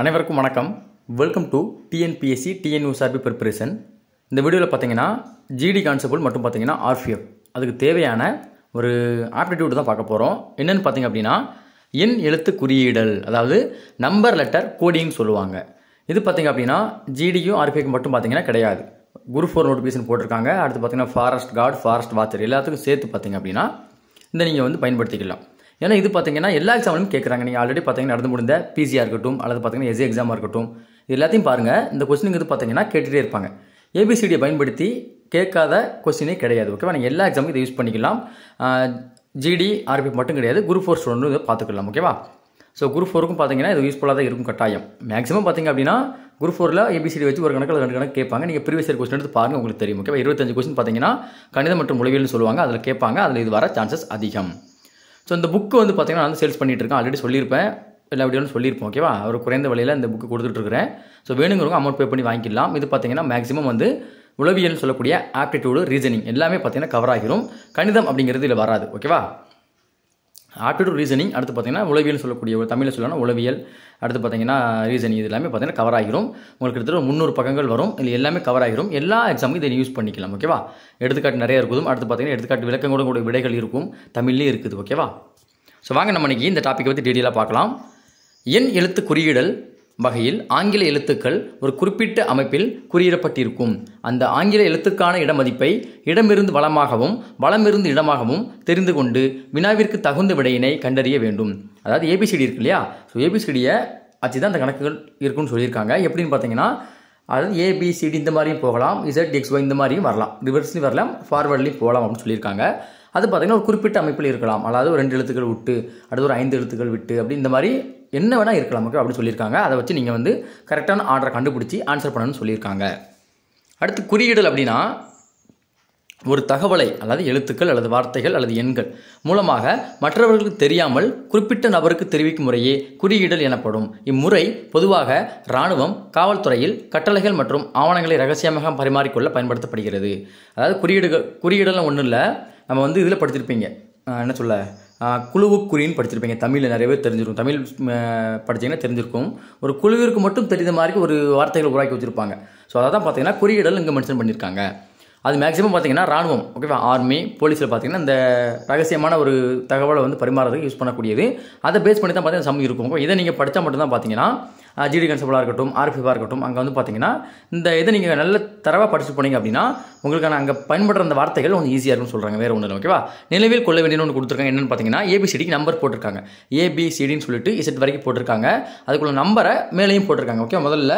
அனைவருக்கும் வணக்கம் welcome to TNPSC டிஎன்யூஆர்பி ப்ரிப்பரேஷன் இந்த வீடியோவில் பார்த்தீங்கன்னா ஜிடி கான்ஸ்டபுள் மற்றும் பார்த்தீங்கன்னா ஆர்ஃபியப் அதுக்கு தேவையான ஒரு ஆப்டிடியூட் தான் பார்க்க போகிறோம் என்னென்னு பார்த்தீங்க அப்படின்னா எண் எழுத்து குறியீடல் அதாவது நம்பர் லெட்டர் கோடின்னு சொல்லுவாங்க இது பார்த்திங்க அப்படின்னா ஜிடியும் ஆர்பிஐக்கு மட்டும் பார்த்தீங்கன்னா கிடையாது குரூப் ஃபோர் நோட்டிஃபிகேஷன் போட்டிருக்காங்க அடுத்து பார்த்தீங்கன்னா ஃபாரஸ்ட் கார்டு ஃபாரஸ்ட் வாட்சர் எல்லாத்துக்கும் சேர்த்து பார்த்தீங்க அப்படின்னா இந்த நீங்கள் வந்து பயன்படுத்திக்கலாம் ஏன்னா இது பார்த்தீங்கன்னா எல்லா எக்ஸாம்லையும் கேட்குறாங்க நீங்கள் ஆல்ரெடி பார்த்தீங்கன்னா நடந்து முடிந்த பிசியாக இருக்கட்டும் அல்லது பார்த்தீங்கன்னா எஸ்சி எக்ஸாமாக இருக்கட்டும் இது எல்லாத்தையும் பாருங்கள் இந்த கொஸ்டினுக்கு இது பார்த்தீங்கன்னா கேட்டுகிட்டே இருப்பாங்க ஏபிசிடியை பயன்படுத்தி கேட்காத கொஸ்டினே கிடையாது ஓகேவா நீங்கள் எல்லா எக்ஸாமும் இதை யூஸ் பண்ணிக்கலாம் ஜிடி ஆர்பி மட்டும் கிடையாது குரூப் ஃபோர் ஸ்டூடெண்ட் இதை பார்த்துக்கலாம் ஓகேவா ஸோ குரூப் ஃபோருக்கும் பார்த்தீங்கன்னா இது யூஸ்ஃபுல்லாக தான் இருக்கும் கட்டாயம் மேக்ஸிமம் பார்த்திங்க அப்படின்னா குரூப் ஃபோரில் ஏபிசிடி வச்சு ஒரு கணக்கில் ரெண்டு கணக்கு கேட்பாங்க நீங்கள் ப்ரீவியஸ் இயர் கொஸ்டின் எடுத்து பாருங்கள் உங்களுக்கு தெரியும் ஓகேவா இருபத்தஞ்சு கொஸ்டின் பார்த்தீங்கன்னா கணிதம் மற்றும் உளவியல்னு சொல்லுவாங்க அதில் கேட்பாங்க அதில் இது வர சான்சஸ் அதிகம் ஸோ இந்த புக்கு வந்து பார்த்திங்கன்னா நான் வந்து சேல்ஸ் இருக்கேன் ஆல்ரெடி சொல்லியிருப்பேன் எல்லா வீடியோ சொல்லியிருப்போம் ஓகேவா ஒரு குறைந்த விலையில் இந்த புக்கு கொடுத்துட்ருக்கிறேன் ஸோ வேணுங்கிறவங்க அமௌண்ட் பே பண்ணி வாங்கிக்கலாம் இது பார்த்திங்கன்னா மேக்ஸிமம் வந்து உளவியல்னு சொல்லக்கூடிய ஆப்டிடியூடு ரீசனிங் எல்லாமே பார்த்திங்கன்னா கவர் ஆகிரும் கணிதம் அப்படிங்கிறது இதில் வராது ஓகேவா ஆப்டிடியூட் ரீசனிங் அடுத்து பார்த்திங்கன்னா உளவியல் சொல்லக்கூடிய ஒரு தமிழில் சொல்லணும் உளவியல் அடுத்து பார்த்திங்கன்னா ரீசனிங் இது எல்லாமே பார்த்திங்கன்னா கவர் ஆகிரும் உங்களுக்கு கிட்டத்தட்ட முந்நூறு பக்கங்கள் வரும் இது எல்லாமே கவர் ஆகிரும் எல்லா எக்ஸாமும் இதை யூஸ் பண்ணிக்கலாம் ஓகேவா எடுத்துக்காட்டு நிறைய இருக்கும் அடுத்து பார்த்திங்கன்னா எடுத்துக்காட்டு விளக்கங்களோட கூட விடைகள் இருக்கும் தமிழ்லேயே இருக்குது ஓகேவா ஸோ வாங்க நம்ம இன்றைக்கி இந்த டாப்பிக்கை பற்றி டீட்டெயிலாக பார்க்கலாம் என் எழுத்து குறியீடல் வகையில் ஆங்கில எழுத்துக்கள் ஒரு குறிப்பிட்ட அமைப்பில் குறியிடப்பட்டிருக்கும் அந்த ஆங்கில எழுத்துக்கான இடமதிப்பை இடமிருந்து வளமாகவும் வளமிருந்து இடமாகவும் தெரிந்து கொண்டு வினாவிற்கு தகுந்த விடையினை கண்டறிய வேண்டும் அதாவது ஏபிசிடி இருக்கு இல்லையா ஸோ ஏபிசிடியை அச்சு தான் அந்த கணக்குகள் இருக்குன்னு சொல்லியிருக்காங்க எப்படின்னு பார்த்தீங்கன்னா அதாவது ஏபிசிடி இந்த மாதிரியும் போகலாம் இசட் எக்ஸ் ஒய் இந்த மாதிரியும் வரலாம் ரிவர்ஸ்லையும் வரலாம் ஃபார்வர்ட்லையும் போகலாம் அப்படின்னு சொல்லியிருக்காங்க அது பார்த்திங்கன்னா ஒரு குறிப்பிட்ட அமைப்பில் இருக்கலாம் அதாவது ஒரு ரெண்டு எழுத்துக்கள் விட்டு அடுத்து ஒரு ஐந்து எழுத்துக்கள் விட்டு அப்படி இந்த மாதிரி என்ன வேணால் இருக்கலாம் ஓகே அப்படின்னு சொல்லியிருக்காங்க அதை வச்சு நீங்கள் வந்து கரெக்டான ஆர்டரை கண்டுபிடிச்சி ஆன்சர் பண்ணணும்னு சொல்லியிருக்காங்க அடுத்து குறியீடல் அப்படின்னா ஒரு தகவலை அல்லது எழுத்துக்கள் அல்லது வார்த்தைகள் அல்லது எண்கள் மூலமாக மற்றவர்களுக்கு தெரியாமல் குறிப்பிட்ட நபருக்கு தெரிவிக்கும் முறையே குறியீடல் எனப்படும் இம்முறை பொதுவாக இராணுவம் காவல்துறையில் கட்டளைகள் மற்றும் ஆவணங்களை ரகசியமாக பரிமாறிக்கொள்ள பயன்படுத்தப்படுகிறது அதாவது குறியீடுகள் குறியீடலாம் ஒன்றும் இல்லை நம்ம வந்து இதில் படிச்சிருப்பீங்க என்ன சொல்ல குழுவுக்குறின்னு படிச்சிருப்பீங்க தமிழில் நிறைய பேர் தெரிஞ்சிருக்கும் தமிழ் படித்தீங்கன்னா தெரிஞ்சிருக்கும் ஒரு குழுவிற்கு மட்டும் தெரிந்த மாதிரி ஒரு வார்த்தைகள் உருவாக்கி வச்சுருப்பாங்க ஸோ அதை தான் பார்த்தீங்கன்னா குறியீடல் இங்கே மென்ஷன் பண்ணியிருக்காங்க அது மேக்ஸிமம் பார்த்தீங்கன்னா ராணுவம் ஓகேவா ஆர்மி போலீஸில் பார்த்தீங்கன்னா இந்த ரகசியமான ஒரு தகவலை வந்து பரிமாறதுக்கு யூஸ் பண்ணக்கூடியது அதை பேஸ் பண்ணி தான் பார்த்தீங்கன்னா சம்மி இருக்கும் இதை நீங்கள் படித்தா மட்டும்தான் பார்த்தீங்கன்னா ஜிடி கன்சபிளாக இருக்கட்டும் ஆர்பிஎஃபாக இருக்கட்டும் அங்கே வந்து பார்த்தீங்கன்னா இந்த இதை நீங்கள் நல்ல தரவாக படிச்சு போனீங்க அப்படின்னா உங்களுக்கான அங்கே பயன்படுற அந்த வார்த்தைகள் கொஞ்சம் ஈஸியாக இருக்கும்னு சொல்கிறாங்க வேறு ஒன்றும் ஓகேவா நிலவில் கொள்ள வேண்டியன்னு ஒன்று கொடுத்துருக்காங்க என்னென்னு பார்த்தீங்கன்னா ஏபிசிடிக்கு நம்பர் போட்டிருக்காங்க ஏபிசிடின்னு சொல்லிட்டு இசட் வரைக்கும் போட்டிருக்காங்க அதுக்குள்ள நம்பரை மேலேயும் போட்டிருக்காங்க ஓகே முதல்ல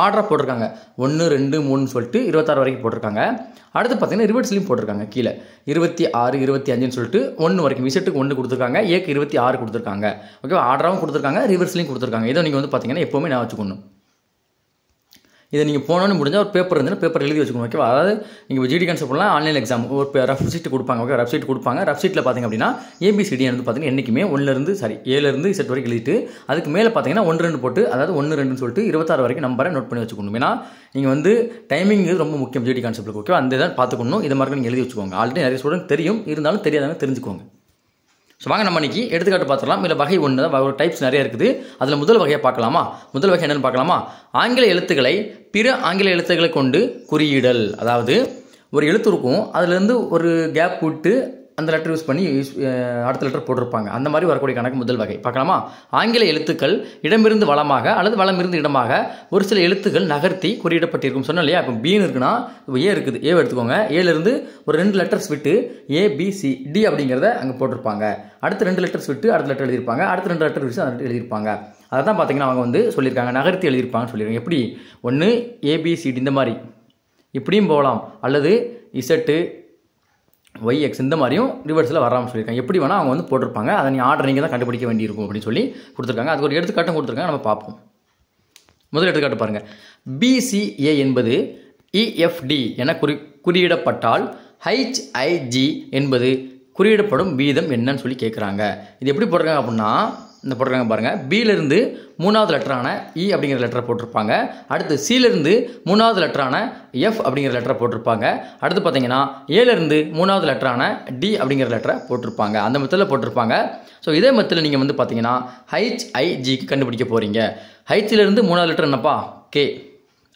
ஆர்டராக போட்டிருக்காங்க ஒன்று ரெண்டு மூணுன்னு சொல்லிட்டு இருபத்தாறு வரைக்கும் போட்டிருக்காங்க அடுத்து பார்த்தீங்கன்னா ரிவர்ஸ்லையும் போட்டிருக்காங்க கீழே இருபத்தி ஆறு இருபத்தி அஞ்சுன்னு சொல்லிட்டு ஒன்று வரைக்கும் விசிட்டுக்கு ஒன்று கொடுத்துருக்காங்க ஏக்கு இருபத்தி ஆறு கொடுத்துருக்காங்க ஓகேவா ஆர்டராகவும் கொடுத்துருக்காங்க ரிவர்ஸ்லையும் கொடுத்துருக்காங்க இதை நீங்கள் வந்து பார்த்தீங்கன்னா எப்போவுமே நான் வச்சுக்கணும் இதை நீங்கள் போனோன்னு முடிஞ்சால் ஒரு பேப்பர் இருந்தால் பேப்பர் எழுதி வச்சுக்கணும் ஓகேவா அதாவது நீங்கள் ஜிடி பண்ணலாம் ஆன்லைன் எக்ஸாம் ஒரு ரஃப் ஷீட் கொடுப்பாங்க ஓகே ரஃப் சீட் கொடுப்பாங்க ரஃப் சீட்டில் பார்த்திங்க அப்படின்னா ஏபிசிடி வந்து பார்த்திங்கன்னா என்றைக்குமே ஒன்றுலேருந்து சாரி ஏழுலேருந்து செட் வரைக்கும் எழுதிட்டு அதுக்கு மேலே பார்த்தீங்கன்னா ஒன்று ரெண்டு போட்டு அதாவது ஒன்று ரெண்டுன்னு சொல்லிட்டு இருபத்தாறு வரைக்கும் நம்பரை நோட் பண்ணி வச்சுக்கணும் ஏன்னா நீங்கள் வந்து டைமிங் இது ரொம்ப முக்கியம் ஜிடி கான்செப்ட் ஓகே அந்த இதை பார்த்துக்கணும் இதை மாதிரி நீங்கள் எழுதி வச்சுக்கோங்க ஆல்ரெடி நிறைய ஸ்டூடெண்ட் தெரியும் இருந்தாலும் தெரியாதவங்க தெரிஞ்சுக்கோங்க ஸோ வாங்க நம்ம இன்றைக்கி எடுத்துக்காட்டு பார்த்துக்கலாம் இல்லை வகை ஒன்று தான் ஒரு டைப்ஸ் நிறைய இருக்குது அதில் முதல் வகையை பார்க்கலாமா முதல் வகை என்னென்னு பார்க்கலாமா ஆங்கில எழுத்துக்களை பிற ஆங்கில எழுத்துக்களை கொண்டு குறியீடல் அதாவது ஒரு எழுத்து இருக்கும் அதுலேருந்து ஒரு கேப் விட்டு அந்த லெட்டர் யூஸ் பண்ணி யூஸ் அடுத்த லெட்டர் போட்டிருப்பாங்க அந்த மாதிரி வரக்கூடிய கணக்கு முதல் வகை பார்க்கலாமா ஆங்கில எழுத்துக்கள் இடமிருந்து வளமாக அல்லது வளமிருந்து இடமாக ஒரு சில எழுத்துக்கள் நகர்த்தி குறியிடப்பட்டிருக்கும் சொன்னோம் இல்லையா இப்போ பின்னு இருக்குன்னா இப்போ ஏ இருக்குது ஏ எடுத்துக்கோங்க ஏலேருந்து ஒரு ரெண்டு லெட்டர்ஸ் விட்டு ஏ பிசி டி அப்படிங்கிறத அங்கே போட்டிருப்பாங்க அடுத்த ரெண்டு லெட்டர்ஸ் விட்டு அடுத்த லெட்டர் எழுதியிருப்பாங்க அடுத்த ரெண்டு லெட்டர் விட்டு அந்த எழுதியிருப்பாங்க அதை தான் பார்த்தீங்கன்னா அவங்க வந்து சொல்லியிருக்காங்க நகர்த்தி எழுதியிருப்பாங்கன்னு சொல்லியிருக்காங்க எப்படி ஒன்று ஏபிசிடி இந்த மாதிரி இப்படியும் போகலாம் அல்லது இசட்டு ஒய் எக்ஸ் இந்த மாதிரியும் ரிவர்ஸில் வராமல் சொல்லியிருக்காங்க எப்படி வேணால் அவங்க வந்து போட்டிருப்பாங்க அதை நீ ஆர்டர் நீங்கள் தான் கண்டுபிடிக்க வேண்டியிருக்கும் அப்படின்னு சொல்லி கொடுத்துருக்காங்க அதுக்கு ஒரு எடுத்துக்காட்டும் கொடுத்துருக்காங்க நம்ம பார்ப்போம் முதல் எடுத்துக்காட்டு பாருங்கள் பிசிஏ என்பது இஎஃப்டி e என குறி குறியிடப்பட்டால் ஹைச்ஐஜி என்பது குறியிடப்படும் வீதம் என்னன்னு சொல்லி கேட்குறாங்க இது எப்படி போடுறாங்க அப்படின்னா இந்த போட்டிருக்காங்க பாருங்கள் பியிலிருந்து மூணாவது லெட்டரான இ e அப்படிங்கிற லெட்டரை போட்டிருப்பாங்க அடுத்து சியிலிருந்து மூணாவது லெட்டரான எஃப் அப்படிங்கிற லெட்டரை போட்டிருப்பாங்க அடுத்து பார்த்தீங்கன்னா ஏலேருந்து மூணாவது லெட்டரான டி அப்படிங்கிற லெட்டரை போட்டிருப்பாங்க அந்த மத்தியில் போட்டிருப்பாங்க ஸோ இதே மத்தியில் நீங்கள் வந்து பார்த்தீங்கன்னா ஹைச் ஐஜிக்கு கண்டுபிடிக்க போகிறீங்க ஹைச்சிலிருந்து மூணாவது லெட்டர் என்னப்பா கே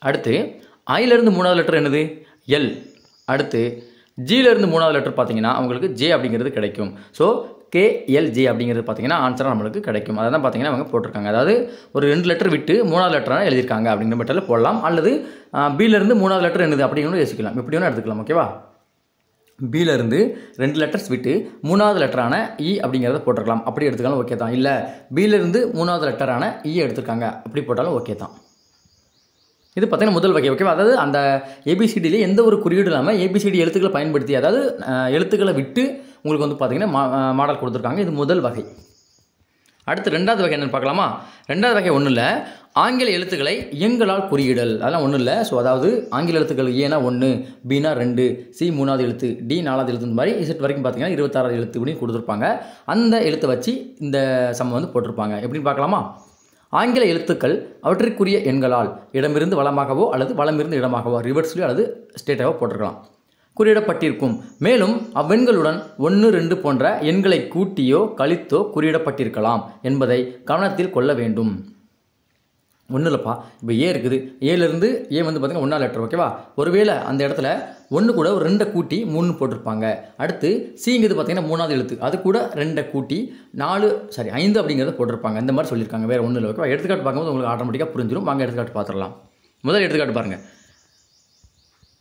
அடுத்து ஐலேருந்து மூணாவது லெட்டர் என்னது எல் அடுத்து ஜியிலேருந்து மூணாவது லெட்டர் பார்த்தீங்கன்னா அவங்களுக்கு ஜே அப்படிங்கிறது கிடைக்கும் ஸோ கேஎல்ஜி அப்படிங்கிறது பார்த்தீங்கன்னா ஆன்சராக நம்மளுக்கு கிடைக்கும் அதை தான் பார்த்தீங்கன்னா அவங்க போட்டிருக்காங்க அதாவது ஒரு ரெண்டு லெட்டர் விட்டு மூணாவது லெட்டராக எழுதியிருக்காங்க அப்படிங்கிற மட்டும் போடலாம் அல்லது பிலேருந்து மூணாவது லெட்டர் என்னது அப்படிங்கிறது யோசிக்கலாம் இப்படி ஒன்று எடுத்துக்கலாம் ஓகேவா பிலேருந்து ரெண்டு லெட்டர்ஸ் விட்டு மூணாவது லெட்டரான இ e அப்படிங்கிறத போட்டிருக்கலாம் அப்படி எடுத்துக்கலாம் ஓகே தான் இல்லை பிலேருந்து மூணாவது லெட்டரான இ e எடுத்துருக்காங்க அப்படி போட்டாலும் ஓகே தான் இது பார்த்தீங்கன்னா முதல் வகை ஓகேவா அதாவது அந்த ஏபிசிடியிலே எந்த ஒரு குறியீடு இல்லாமல் ஏபிசிடி எழுத்துக்களை பயன்படுத்தி அதாவது எழுத்துக்களை விட்டு உங்களுக்கு வந்து பார்த்திங்கன்னா மாடல் கொடுத்துருக்காங்க இது முதல் வகை அடுத்து ரெண்டாவது வகை என்னென்னு பார்க்கலாமா ரெண்டாவது வகை ஒன்றும் இல்லை ஆங்கில எழுத்துக்களை எங்களால் குறியிடல் அதெல்லாம் ஒன்றும் இல்லை ஸோ அதாவது ஆங்கில எழுத்துக்கள் ஏன்னா ஒன்று பினா ரெண்டு சி மூணாவது எழுத்து டி நாலாவது எழுத்து இந்த மாதிரி இசட் வரைக்கும் பார்த்தீங்கன்னா இருபத்தாறாவது எழுத்து அப்படின்னு கொடுத்துருப்பாங்க அந்த எழுத்தை வச்சு இந்த சம்ம வந்து போட்டிருப்பாங்க எப்படின்னு பார்க்கலாமா ஆங்கில எழுத்துக்கள் அவற்றிற்குரிய எண்களால் இடமிருந்து வளமாகவோ அல்லது வளமிருந்து இடமாகவோ ரிவர்ஸ்லேயோ அல்லது ஸ்டேட்டாகவோ போட்டிருக்கலாம் குறியிடப்பட்டிருக்கும் மேலும் அவ்வெண்களுடன் ஒன்று ரெண்டு போன்ற எண்களை கூட்டியோ கழித்தோ குறியிடப்பட்டிருக்கலாம் என்பதை கவனத்தில் கொள்ள வேண்டும் ஒன்றும் இல்லைப்பா இப்போ ஏ இருக்குது ஏலேருந்து ஏ வந்து பார்த்திங்கன்னா ஒன்றா லெட்டர் ஓகேவா ஒருவேளை அந்த இடத்துல ஒன்று கூட ஒரு ரெண்டை கூட்டி மூணு போட்டிருப்பாங்க அடுத்து சிங்கிறது பார்த்திங்கன்னா மூணாவது எழுத்து அது கூட ரெண்டை கூட்டி நாலு சாரி ஐந்து அப்படிங்கிறத போட்டிருப்பாங்க இந்த மாதிரி சொல்லியிருக்காங்க வேறு ஒன்றும் இல்லை ஓகேவா எடுத்துக்காட்டு பார்க்கும்போது உங்களுக்கு ஆட்டோமேட்டிக்காக புரிஞ்சிடும் வாங்க எடுத்துக்காட்டு பார்த்துடலாம் முதல் எடுத்துக்காட்டு பாருங்கள்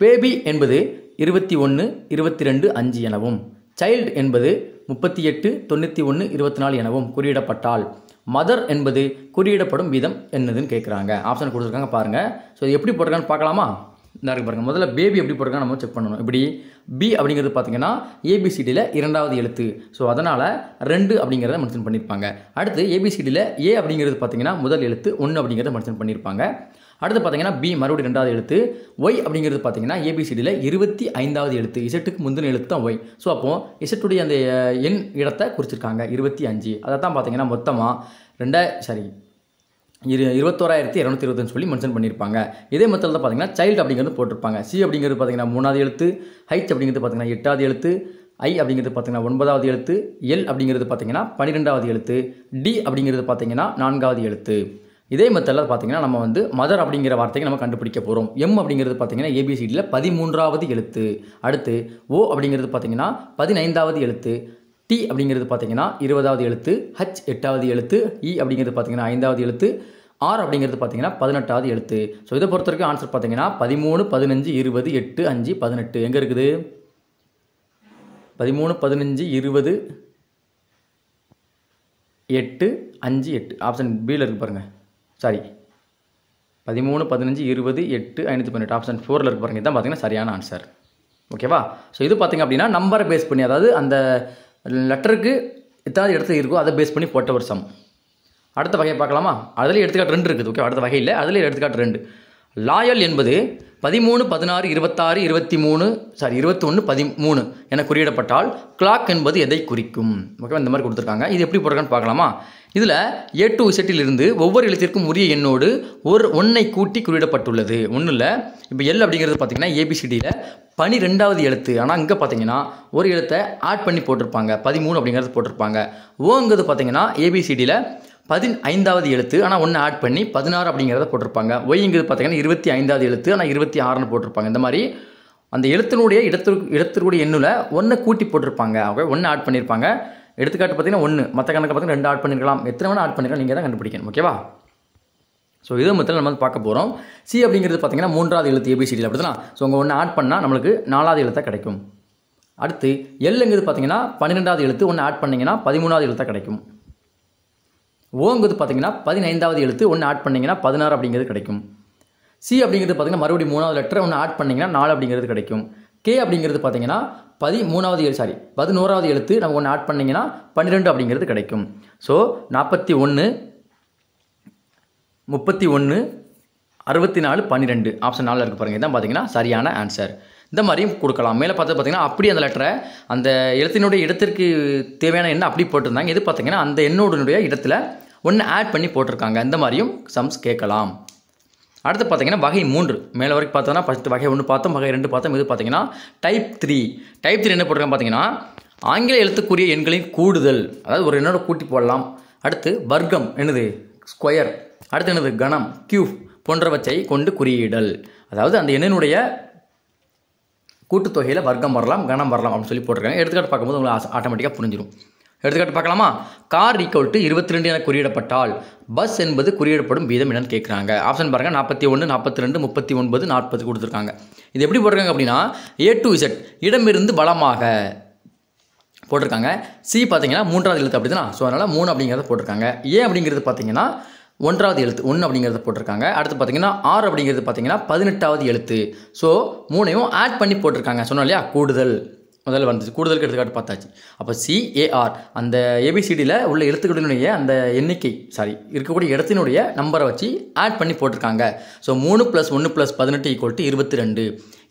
பேபி என்பது இருபத்தி ஒன்று இருபத்தி ரெண்டு அஞ்சு எனவும் சைல்டு என்பது முப்பத்தி எட்டு தொண்ணூற்றி ஒன்று இருபத்தி நாலு எனவும் குறியிடப்பட்டால் மதர் என்பது குறியிடப்படும் விதம் என்னதுன்னு கேட்குறாங்க ஆப்ஷன் கொடுத்துருக்காங்க பாருங்கள் ஸோ இது எப்படி போட்டிருக்கான்னு பார்க்கலாமா இதாக இருக்கு பாருங்கள் முதல்ல பேபி எப்படி போட்டிருக்காங்க நம்ம செக் பண்ணணும் இப்படி பி அப்படிங்கிறது பார்த்தீங்கன்னா ஏபிசிடியில் இரண்டாவது எழுத்து ஸோ அதனால் ரெண்டு அப்படிங்கிறத மென்ஷன் பண்ணியிருப்பாங்க அடுத்து ஏபிசிடியில் ஏ அப்படிங்கிறது பார்த்தீங்கன்னா முதல் எழுத்து ஒன்று அப்படிங்கிறத மென்ஷன் பண்ணியிருப்பாங்க அடுத்து பார்த்தீங்கன்னா பி மறுபடியும் ரெண்டாவது எழுத்து ஒய் அப்படிங்கிறது பார்த்தீங்கன்னா ஏபிசிடியில் இருபத்தி ஐந்தாவது எழுத்து இசட்டுக்கு முந்தின எழுத்து தான் ஒய் ஸோ அப்போது இசட்டுடைய அந்த எண் இடத்தை குறிச்சிருக்காங்க இருபத்தி அஞ்சு அதை தான் பார்த்தீங்கன்னா மொத்தமாக ரெண்டா சாரி இரு இருபத்தோராயிரத்தி இரநூத்தி இருபத்தஞ்சு சொல்லி மென்ஷன் பண்ணியிருப்பாங்க இதே மொத்தத்தில் பார்த்தீங்கன்னா சைல்டு அப்படிங்கிறது போட்டிருப்பாங்க சி அப்படிங்கிறது பார்த்தீங்கன்னா மூணாவது எழுத்து ஹைச் அப்படிங்கிறது பார்த்தீங்கன்னா எட்டாவது எழுத்து ஐ அப்படிங்கிறது பார்த்தீங்கன்னா ஒன்பதாவது எழுத்து எல் அப்படிங்கிறது பார்த்தீங்கன்னா பன்னிரெண்டாவது எழுத்து டி அப்படிங்கிறது பார்த்தீங்கன்னா நான்காவது எழுத்து இதே மெத்தடில் பார்த்தீங்கன்னா நம்ம வந்து மதர் அப்படிங்கிற வார்த்தைக்கு நம்ம கண்டுபிடிக்க போகிறோம் எம் அப்படிங்கிறது பார்த்தீங்கன்னா ஏபிசிடியில் பதிமூன்றாவது எழுத்து அடுத்து ஓ அப்படிங்கிறது பார்த்தீங்கன்னா பதினைந்தாவது எழுத்து டி அப்படிங்கிறது பார்த்தீங்கன்னா இருபதாவது எழுத்து ஹச் எட்டாவது எழுத்து இ e அப்படிங்கிறது பார்த்தீங்கன்னா ஐந்தாவது எழுத்து ஆர் அப்படிங்கிறது பார்த்தீங்கன்னா பதினெட்டாவது எழுத்து ஸோ இதை பொறுத்த வரைக்கும் ஆன்சர் பார்த்தீங்கன்னா பதிமூணு பதினஞ்சு இருபது எட்டு அஞ்சு பதினெட்டு எங்கே இருக்குது பதிமூணு பதினஞ்சு இருபது எட்டு அஞ்சு எட்டு ஆப்ஷன் பியில் இருக்கு பாருங்கள் சாரி பதிமூணு பதினஞ்சு இருபது எட்டு ஐநூற்றி பன்னெண்டு ஆப்ஷன் ஃபோரில் இருக்க பாருங்க இதான் பார்த்தீங்கன்னா சரியான ஆன்சர் ஓகேவா ஸோ இது பார்த்திங்க அப்படின்னா நம்பரை பேஸ் பண்ணி அதாவது அந்த லெட்டருக்கு எத்தனாவது இடத்துல இருக்கோ அதை பேஸ் பண்ணி போட்ட ஒரு சம் அடுத்த வகையை பார்க்கலாமா அதில் எடுத்துக்காட்டு ரெண்டு இருக்குது ஓகே அடுத்த வகையில் அதில் எடுத்துக்காட்டு ரெண்டு லாயல் என்பது பதிமூணு பதினாறு இருபத்தாறு இருபத்தி மூணு சாரி இருபத்தி ஒன்று பதிமூணு என குறியிடப்பட்டால் கிளாக் என்பது எதை குறிக்கும் ஓகேவா இந்த மாதிரி கொடுத்துருக்காங்க இது எப்படி போடுறான்னு பார்க்கலாமா இதில் ஏ டு இருந்து ஒவ்வொரு எழுத்திற்கும் உரிய எண்ணோடு ஒரு ஒன்றை கூட்டி குறியிடப்பட்டுள்ளது இல்லை இப்போ எல் அப்படிங்கிறது பார்த்திங்கன்னா ஏபிசிடியில் பனிரெண்டாவது எழுத்து ஆனால் இங்கே பார்த்தீங்கன்னா ஒரு எழுத்தை ஆட் பண்ணி போட்டிருப்பாங்க பதிமூணு அப்படிங்கிறது போட்டிருப்பாங்க ஓங்கிறது பார்த்தீங்கன்னா ஏபிசிடியில் பதினைந்தாவது எழுத்து ஆனால் ஒன்று ஆட் பண்ணி பதினாறு அப்படிங்கிறத போட்டிருப்பாங்க ஒய்ங்கிறது பார்த்திங்கன்னா இருபத்தி ஐந்தாவது எழுத்து ஆனால் இருபத்தி ஆறுன்னு போட்டிருப்பாங்க இந்த மாதிரி அந்த எழுத்தினுடைய இடத்திற்கு இடத்திற்குடைய எண்ணில் ஒன்று கூட்டி போட்டிருப்பாங்க அவங்க ஒன்று ஆட் பண்ணியிருப்பாங்க எடுத்துக்காட்டு பார்த்திங்கன்னா ஒன்று மற்ற கணக்கு பார்த்திங்கன்னா ரெண்டு ஆட் பண்ணியிருக்கலாம் எத்தனை வேணால் ஆட் பண்ணிருக்கலாம் நீங்கள் தான் கண்டுபிடிக்கணும் ஓகேவா ஸோ இதை மொத்தத்தில் நம்ம வந்து பார்க்க போகிறோம் சி அப்படிங்கிறது பார்த்தீங்கன்னா மூன்றாவது எழுத்து ஏபிசிடியில் அப்படி தான் ஸோ உங்கள் ஒன்று ஆட் பண்ணால் நம்மளுக்கு நாலாவது எழுத்தாக கிடைக்கும் அடுத்து எல்லுங்கிறது பார்த்தீங்கன்னா பன்னிரெண்டாவது எழுத்து ஒன்று ஆட் பண்ணிங்கன்னா பதிமூணாவது எழுத்தாக கிடைக்கும் ஓங்குது பார்த்தீங்கன்னா பதினைந்தாவது எழுத்து ஒன்று ஆட் பண்ணிங்கன்னா பதினாறு அப்படிங்கிறது கிடைக்கும் சி அப்படிங்கிறது பார்த்திங்கன்னா மறுபடியும் மூணாவது லெட்டர் ஒன்று ஆட் பண்ணிங்கன்னா நாலு அப்படிங்கிறது கிடைக்கும் கே அப்படிங்கிறது பார்த்தீங்கன்னா பதிமூணாவது எழு சாரி பதினோராவது எழுத்து நம்ம ஒன்று ஆட் பண்ணிங்கன்னா பன்னிரெண்டு அப்படிங்கிறது கிடைக்கும் ஸோ நாற்பத்தி ஒன்று முப்பத்தி ஒன்று அறுபத்தி நாலு பன்னிரெண்டு ஆப்ஷன் நாலில் இருக்க பாருங்கள் இதான் பார்த்தீங்கன்னா சரியான ஆன்சர் இந்த மாதிரியும் கொடுக்கலாம் மேலே பார்த்து பார்த்திங்கன்னா அப்படி அந்த லெட்டரை அந்த எழுத்தினுடைய இடத்திற்கு தேவையான எண்ணெய் அப்படி போட்டிருந்தாங்க எது பார்த்திங்கன்னா அந்த எண்ணோடனுடைய இடத்துல ஒன்று ஆட் பண்ணி போட்டிருக்காங்க இந்த மாதிரியும் சம்ஸ் கேட்கலாம் அடுத்து பார்த்தீங்கன்னா வகை மூன்று மேலே வரைக்கும் பார்த்தோன்னா ஃபஸ்ட் வகை ஒன்று பார்த்தோம் வகை ரெண்டு பார்த்தோம் இது பார்த்தீங்கன்னா டைப் த்ரீ டைப் த்ரீ என்ன போட்டிருக்காங்க பார்த்தீங்கன்னா ஆங்கில எழுத்துக்குரிய எண்களின் கூடுதல் அதாவது ஒரு எண்ணோட கூட்டி போடலாம் அடுத்து வர்க்கம் என்னது ஸ்கொயர் அடுத்து என்னது கணம் க்யூப் போன்றவற்றை கொண்டு குறியீடல் அதாவது அந்த எண்ணினுடைய கூட்டுத்தொகையில் வர்க்கம் வரலாம் கணம் வரலாம் அப்படின்னு சொல்லி போட்டிருக்காங்க எடுத்துக்காட்டு பார்க்கும்போது உங்களுக்கு ஆட்டோமேட்டிக்காக புரிஞ்சிடும் எடுத்துக்காட்டு பார்க்கலாமா கார் ஈக்குவல் டு இருபத்தி ரெண்டு என குறியிடப்பட்டால் பஸ் என்பது குறியிடப்படும் வீதம் என்னன்னு கேட்குறாங்க ஆப்ஷன் பாருங்கள் நாற்பத்தி ஒன்று நாற்பத்தி ரெண்டு முப்பத்தி ஒன்பது நாற்பது கொடுத்துருக்காங்க இது எப்படி போட்டிருக்காங்க அப்படின்னா ஏ டு இசட் இடமிருந்து பலமாக போட்டிருக்காங்க சி பார்த்தீங்கன்னா மூன்றாவது எழுத்து அப்படி தானே ஸோ அதனால் மூணு அப்படிங்கிறத போட்டிருக்காங்க ஏ அப்படிங்கிறது பார்த்தீங்கன்னா ஒன்றாவது எழுத்து ஒன்று அப்படிங்கிறத போட்டிருக்காங்க அடுத்து பார்த்தீங்கன்னா ஆறு அப்படிங்கிறது பார்த்தீங்கன்னா பதினெட்டாவது எழுத்து ஸோ மூணையும் ஆட் பண்ணி போட்டிருக்காங்க சொன்னோம் இல்லையா கூடுதல் முதல்ல வந்துச்சு கூடுதலுக்கு எடுத்துக்காட்டு பார்த்தாச்சு அப்போ சிஏஆர் அந்த ஏபிசிடியில் உள்ள எழுத்துக்களினுடைய அந்த எண்ணிக்கை சாரி இருக்கக்கூடிய இடத்தினுடைய நம்பரை வச்சு ஆட் பண்ணி போட்டிருக்காங்க ஸோ மூணு ப்ளஸ் ஒன்று ப்ளஸ் பதினெட்டு ஈக்குவல் டு இருபத்தி ரெண்டு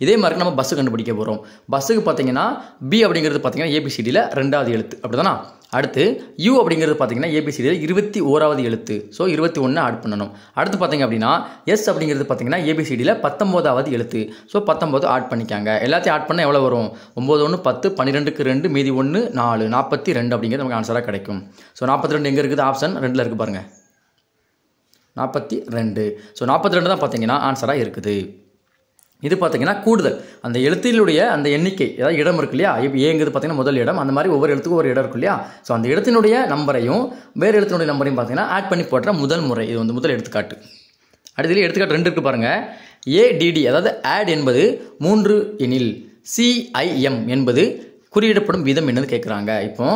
இதே மாதிரி நம்ம பஸ்ஸு கண்டுபிடிக்க போகிறோம் பஸ்ஸுக்கு பார்த்தீங்கன்னா பி அப்படிங்கிறது பார்த்தீங்கன்னா ஏபிசிடியில் ரெண்டாவது எழுத்து அப்படி தானே அடுத்து யூ அப்படிங்கிறது பார்த்தீங்கன்னா ஏபிசிடியில் இருபத்தி ஓராவது எழுத்து ஸோ இருபத்தி ஒன்று ஆட் பண்ணணும் அடுத்து பார்த்தீங்க அப்படின்னா எஸ் அப்படிங்கிறது பார்த்தீங்கன்னா ஏபிசிடியில் பத்தொம்போதாவது எழுத்து ஸோ பத்தொம்போது ஆட் பண்ணிக்காங்க எல்லாத்தையும் ஆட் பண்ணால் எவ்வளோ வரும் ஒம்பது ஒன்று பத்து பன்னிரெண்டுக்கு ரெண்டு மீதி ஒன்று நாலு நாற்பத்தி ரெண்டு அப்படிங்கிறது நமக்கு ஆன்சராக கிடைக்கும் ஸோ நாற்பத்தி ரெண்டு எங்கே இருக்குது ஆப்ஷன் ரெண்டில் இருக்குது பாருங்கள் நாற்பத்தி ரெண்டு ஸோ நாற்பத்தி ரெண்டு தான் பார்த்தீங்கன்னா ஆன்சராக இருக்குது இது பார்த்தீங்கன்னா கூடுதல் அந்த எழுத்தினுடைய அந்த எண்ணிக்கை ஏதாவது இடம் இருக்கு இல்லையா ஏங்குது பார்த்திங்கன்னா முதல் இடம் அந்த மாதிரி ஒவ்வொரு எழுத்துக்கும் ஒரு இடம் இருக்கு இல்லையா ஸோ அந்த எழுத்தினுடைய நம்பரையும் வேறு எழுத்தினுடைய நம்பரையும் பார்த்திங்கன்னா ஆட் பண்ணி போடுற முதல் முறை இது வந்து முதல் எடுத்துக்காட்டு அடுத்ததுலேயே எடுத்துக்காட்டு ரெண்டு இருக்குது பாருங்கள் ஏடிடி அதாவது ஆட் என்பது மூன்று எனில் சிஐஎம் என்பது குறியிடப்படும் விதம் என்னது கேட்குறாங்க இப்போ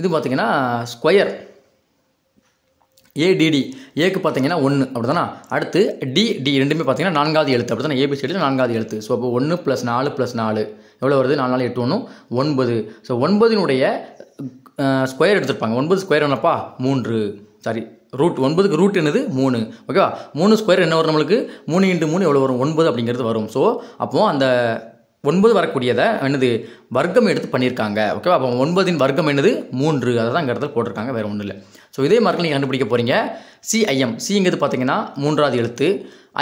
இது பார்த்திங்கன்னா ஸ்கொயர் ஏடிடி ஏக்கு பார்த்தீங்கன்னா ஒன்று அப்படி தானே அடுத்து டிடி ரெண்டுமே பார்த்தீங்கன்னா நான்காவது எழுத்து அப்படி தானே நான்காவது எழுத்து ஸோ அப்போ ஒன்று ப்ளஸ் நாலு ப்ளஸ் நாலு எவ்வளோ வருது நாலு நாலு எட்டு ஒன்று ஒன்பது ஸோ ஒன்பதினுடைய ஸ்கொயர் எடுத்திருப்பாங்க ஒன்பது ஸ்கொயர் என்னப்பா மூன்று சாரி ரூட் ஒன்பதுக்கு ரூட் என்னது மூணு ஓகேவா மூணு ஸ்கொயர் என்ன வரும் நம்மளுக்கு மூணு இன்ட்டு மூணு எவ்வளோ வரும் ஒன்பது அப்படிங்கிறது வரும் ஸோ அப்போது அந்த ஒன்பது வரக்கூடியதை என்னது வர்க்கம் எடுத்து பண்ணியிருக்காங்க ஓகேவா அப்போ ஒன்பதின் வர்க்கம் என்னது மூன்று அதை தான் அங்கே இடத்துல போட்டிருக்காங்க வேறு ஒன்றும் இல்லை ஸோ இதே மார்க்கில் நீங்கள் கண்டுபிடிக்க போகிறீங்க சிஐஎம் சிங்கிறது பார்த்தீங்கன்னா மூன்றாவது எழுத்து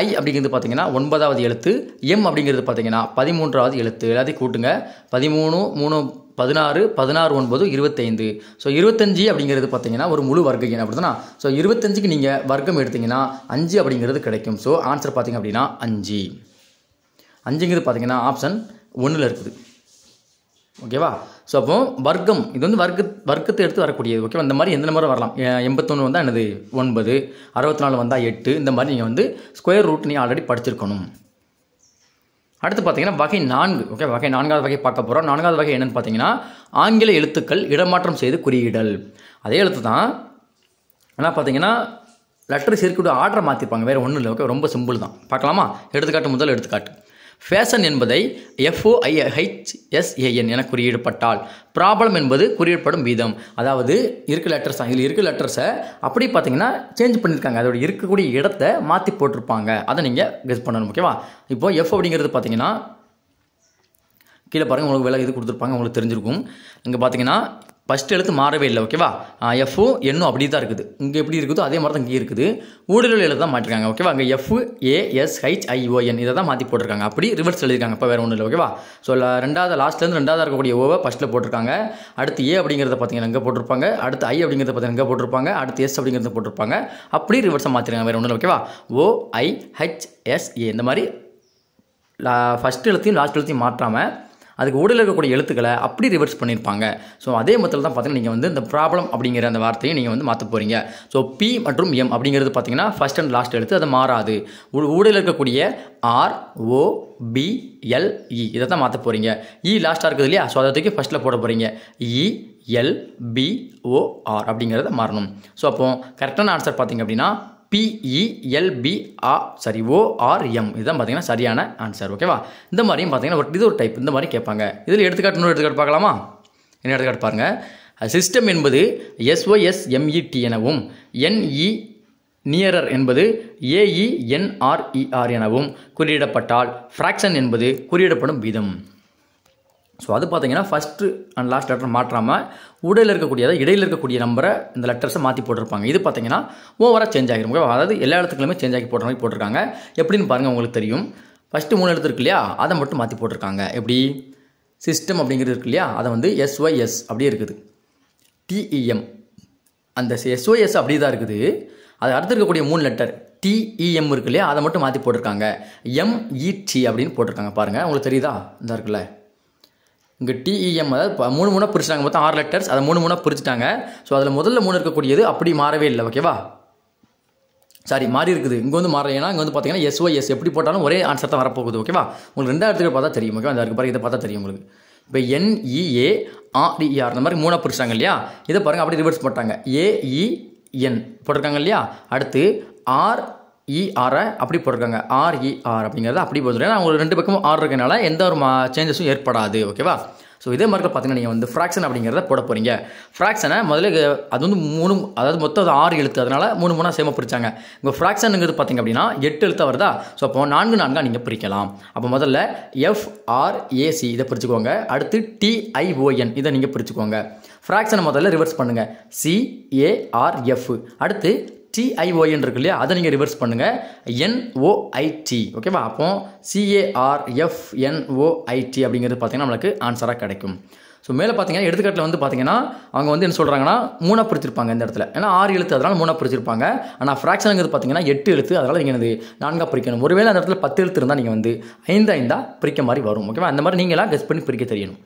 ஐ அப்படிங்கிறது பார்த்தீங்கன்னா ஒன்பதாவது எழுத்து எம் அப்படிங்கிறது பார்த்தீங்கன்னா பதிமூன்றாவது எழுத்து எல்லாத்தையும் கூட்டுங்க பதிமூணு மூணு பதினாறு பதினாறு ஒன்பது இருபத்தைந்து ஸோ இருபத்தஞ்சி அப்படிங்கிறது பார்த்தீங்கன்னா ஒரு முழு வர்க்க எண் அப்படின்னா ஸோ இருபத்தஞ்சுக்கு நீங்கள் வர்க்கம் எடுத்திங்கன்னா அஞ்சு அப்படிங்கிறது கிடைக்கும் ஸோ ஆன்சர் பார்த்தீங்க அப்படின்னா அஞ்சு அஞ்சுங்கிறது பார்த்தீங்கன்னா ஆப்ஷன் ஒன்றில் இருக்குது ஓகேவா ஸோ அப்போ வர்க்கம் இது வந்து வர்க்க வர்க்கத்தை எடுத்து வரக்கூடியது ஓகேவா இந்த மாதிரி எந்த நம்பரும் வரலாம் எண்பத்தொன்று வந்தால் எனது ஒன்பது அறுபத்தி நாலு வந்தால் எட்டு இந்த மாதிரி நீங்கள் வந்து ஸ்கொயர் ரூட் நீங்கள் ஆல்ரெடி படிச்சிருக்கணும் அடுத்து பார்த்தீங்கன்னா வகை நான்கு ஓகே வகை நான்காவது வகை பார்க்க போகிறோம் நான்காவது வகை என்னென்னு பார்த்தீங்கன்னா ஆங்கில எழுத்துக்கள் இடமாற்றம் செய்து குறியீடல் அதே எழுத்து தான் ஆனால் பார்த்தீங்கன்னா லெட்டர் சேர்க்கிட்டு ஆர்டரை மாற்றிருப்பாங்க வேறு ஒன்றும் இல்லை ஓகே ரொம்ப சிம்பிள் தான் பார்க்கலாமா எடுத்துக்காட்டு முதல் எடுத்துக்காட்டு ஃபேஷன் என்பதை எஃப்ஓஐஹெச்எஸ்ஏஎன் என குறியிடப்பட்டால் ப்ராப்ளம் என்பது குறியிடப்படும் வீதம் அதாவது இருக்க லெட்டர்ஸ் இதில் இருக்க லெட்டர்ஸை அப்படி பார்த்தீங்கன்னா சேஞ்ச் பண்ணியிருக்காங்க அதோட இருக்கக்கூடிய இடத்த மாற்றி போட்டிருப்பாங்க அதை நீங்கள் கெஸ் பண்ணணும் ஓகேவா இப்போது எஃப் அப்படிங்கிறது பார்த்தீங்கன்னா கீழே பாருங்கள் உங்களுக்கு விலை இது கொடுத்துருப்பாங்க உங்களுக்கு தெரிஞ்சிருக்கும் இங்கே பார்த்தீங்கன்னா ஃபஸ்ட் எழுத்து மாறவே இல்லை ஓகேவா எஃப்ஓ என்னும் அப்படி தான் இருக்குது இங்கே எப்படி இருக்குதோ அதே மாதிரி தான் இங்கே இருக்குது ஊடுருவல் எழுத தான் மாட்டிருக்காங்க ஓகேவா அங்கே எஃப் ஏஎஸ் ஹெச் ஐஓஎன் இதை தான் மாற்றி போட்டிருக்காங்க அப்படி ரிவர்ஸ் எழுதிருக்காங்க இப்போ வேறு ஒன்றும் இல்லை ஓகேவா ஸோ ரெண்டாவது லாஸ்ட்லேருந்து ரெண்டாவது இருக்கக்கூடிய ஓவை ஃபஸ்ட்டில் போட்டிருக்காங்க அடுத்து ஏ அப்படிங்கிறத பார்த்தீங்கன்னா எங்கே போட்டிருப்பாங்க அடுத்து ஐ அப்படிங்கிறத பார்த்தீங்கன்னா எங்கே போட்டிருப்பாங்க அடுத்து எஸ் அப்படிங்கிறத போட்டிருப்பாங்க அப்படி ரிவர்ஸை மாற்றிருக்காங்க வேறு ஒன்றும் இல்லை ஓகேவா ஓ ஐ ஹெச் எஸ் ஏ இந்த மாதிரி ஃபஸ்ட் எழுத்தையும் லாஸ்ட் எழுத்தையும் மாற்றாமல் அதுக்கு உடலில் இருக்கக்கூடிய எழுத்துக்களை அப்படி ரிவர்ஸ் பண்ணியிருப்பாங்க ஸோ அதே மொத்தத்தில் தான் பார்த்தீங்கன்னா நீங்கள் வந்து இந்த ப்ராப்ளம் அப்படிங்கிற அந்த வார்த்தையை நீங்கள் வந்து மாற்ற போகிறீங்க ஸோ பி மற்றும் எம் அப்படிங்கிறது பார்த்தீங்கன்னா ஃபஸ்ட் அண்ட் லாஸ்ட் எழுத்து அது மாறாது உடலில் இருக்கக்கூடிய R O P L E இதை தான் மாற்ற போகிறீங்க இ e லாஸ்ட்டாக இருக்குது இல்லையா ஸோ அதை தூக்கி ஃபஸ்ட்டில் போட போகிறீங்க E e, L P R அப்படிங்கிறத மாறணும் ஸோ அப்போது கரெக்டான ஆன்சர் பார்த்திங்க அப்படின்னா பிஇஎல்பிஆ சாரி ஓஆர்எம் இதுதான் பார்த்தீங்கன்னா சரியான ஆன்சர் ஓகேவா இந்த மாதிரியும் பார்த்தீங்கன்னா ஒரு இது ஒரு டைப் இந்த மாதிரி கேட்பாங்க இதில் எடுத்துக்காட்டு இன்னொரு எடுத்துக்காட்டு பார்க்கலாமா என்ன எடுத்துக்காட்டு பாருங்கள் சிஸ்டம் என்பது எஸ்ஓஎஸ்எம்இடி e எனவும் என்இ நியரர் e என்பது ஏஇஎன்ஆர்இஆர் e எனவும் குறியிடப்பட்டால் ஃப்ராக்ஷன் என்பது குறியிடப்படும் விதம் ஸோ அது பார்த்தீங்கன்னா ஃபஸ்ட்டு அண்ட் லாஸ்ட் லெட்டர் மாற்றாமல் உடையில் இருக்கக்கூடிய அதாவது இடையில் இருக்கக்கூடிய நம்பரை இந்த லெட்டர்ஸை மாற்றி போட்டிருப்பாங்க இது பார்த்தீங்கன்னா ஓவராக சேஞ்ச் ஆகிரும் அதாவது எல்லா இடத்துக்குமே சேஞ்ச் ஆகி போடுற மாதிரி போட்டிருக்காங்க எப்படின்னு பாருங்கள் உங்களுக்கு தெரியும் ஃபஸ்ட்டு மூணு எழுத்து இருக்கு இல்லையா அதை மட்டும் மாற்றி போட்டிருக்காங்க எப்படி சிஸ்டம் அப்படிங்கிறது இருக்கு இல்லையா அதை வந்து எஸ்ஒய்எஸ் அப்படியே இருக்குது டிஇஎம் e அந்த எஸ்ஒய்எஸ் அப்படி தான் இருக்குது அது அடுத்து இருக்கக்கூடிய மூணு லெட்டர் டிஇஎம் e இருக்கு இல்லையா அதை மட்டும் மாற்றி போட்டிருக்காங்க எம்இடி e அப்படின்னு போட்டிருக்காங்க பாருங்கள் உங்களுக்கு தெரியுதா இந்த இருக்குல்ல இங்கே டிஇஎம் e அதாவது மூணு மூணாக பிரிச்சிட்டாங்க மொத்தம் ஆறு லெட்டர்ஸ் அதை மூணு மூணாக பிரிச்சுட்டாங்க ஸோ அதில் முதல்ல மூணு இருக்கக்கூடியது அப்படி மாறவே இல்லை ஓகேவா சாரி மாறி இருக்குது இங்கே வந்து மாறல ஏன்னா இங்கே வந்து பார்த்தீங்கன்னா எஸ்ஒஎஸ் எப்படி போட்டாலும் ஒரே ஆன்சர் தான் வரப்போகுது ஓகேவா உங்களுக்கு ரெண்டு இடத்துக்கு பார்த்தா தெரியும் ஓகேவா இந்த பாருங்க இதை பார்த்தா தெரியும் உங்களுக்கு இப்போ என்இஏ ஆர்இஆர் e, e, இந்த மாதிரி மூணாக பிரிச்சாங்க இல்லையா இதை பாருங்கள் அப்படியே ரிவர்ஸ் போட்டாங்க ஏஇஎன் போட்டிருக்காங்க இல்லையா அடுத்து ஆர் இஆரை அப்படி போட்டிருக்காங்க ஆர்இஆர் அப்படிங்கிறது அப்படி போட்டிருக்காங்க அவங்க ரெண்டு பக்கமும் ஆர் இருக்கனால எந்த ஒரு மா சேஞ்சஸும் ஏற்படாது ஓகேவா ஸோ இதே மாதிரி பார்த்தீங்கன்னா நீங்கள் வந்து ஃப்ராக்ஷன் அப்படிங்கிறத போட போகிறீங்க ஃப்ராக்ஷனை முதல்ல அது வந்து மூணு அதாவது மொத்தம் அது ஆறு எழுத்து அதனால் மூணு மூணாக சேமாக பிரித்தாங்க உங்கள் ஃப்ராக்ஷனுங்கிறது பார்த்திங்க அப்படின்னா எட்டு எழுத்தாக வருதா ஸோ அப்போ நான்கு நான்காக நீங்கள் பிரிக்கலாம் அப்போ முதல்ல எஃப்ஆர்ஏசி இதை பிரிச்சுக்கோங்க அடுத்து டிஐஓஎன் இதை நீங்கள் பிரிச்சுக்கோங்க ஃப்ராக்ஷனை முதல்ல ரிவர்ஸ் பண்ணுங்கள் சிஏஆர்எஃப் அடுத்து டிஐஓஎன் இருக்கு இல்லையா அதை நீங்கள் ரிவர்ஸ் பண்ணுங்கள் என்ஓஐடி ஓகேவா அப்போ சிஏஆர்எஃப்என்ஓஐடி அப்படிங்கிறது பார்த்தீங்கன்னா நம்மளுக்கு ஆன்சராக கிடைக்கும் ஸோ மேலே பார்த்தீங்கன்னா எடுத்துக்காட்டில் வந்து பார்த்தீங்கன்னா அவங்க வந்து என்ன சொல்கிறாங்கன்னா மூணாக பிடிச்சிருப்பாங்க இந்த இடத்துல ஏன்னா ஆறு எழுத்து அதனால் மூணாக பிரிச்சிருப்பாங்க ஆனால் ஃப்ராக்ஷனுங்கிறது பார்த்தீங்கன்னா எட்டு எழுத்து அதனால் நீங்கள் வந்து நான்காக பிரிக்கணும் ஒருவேளை அந்த இடத்துல பத்து எழுத்து இருந்தால் நீங்கள் வந்து ஐந்து ஐந்தா பிரிக்க மாதிரி வரும் ஓகேவா அந்த மாதிரி நீங்களாம் கெஸ்ட் பண்ணி பிரிக்க தெரியணும்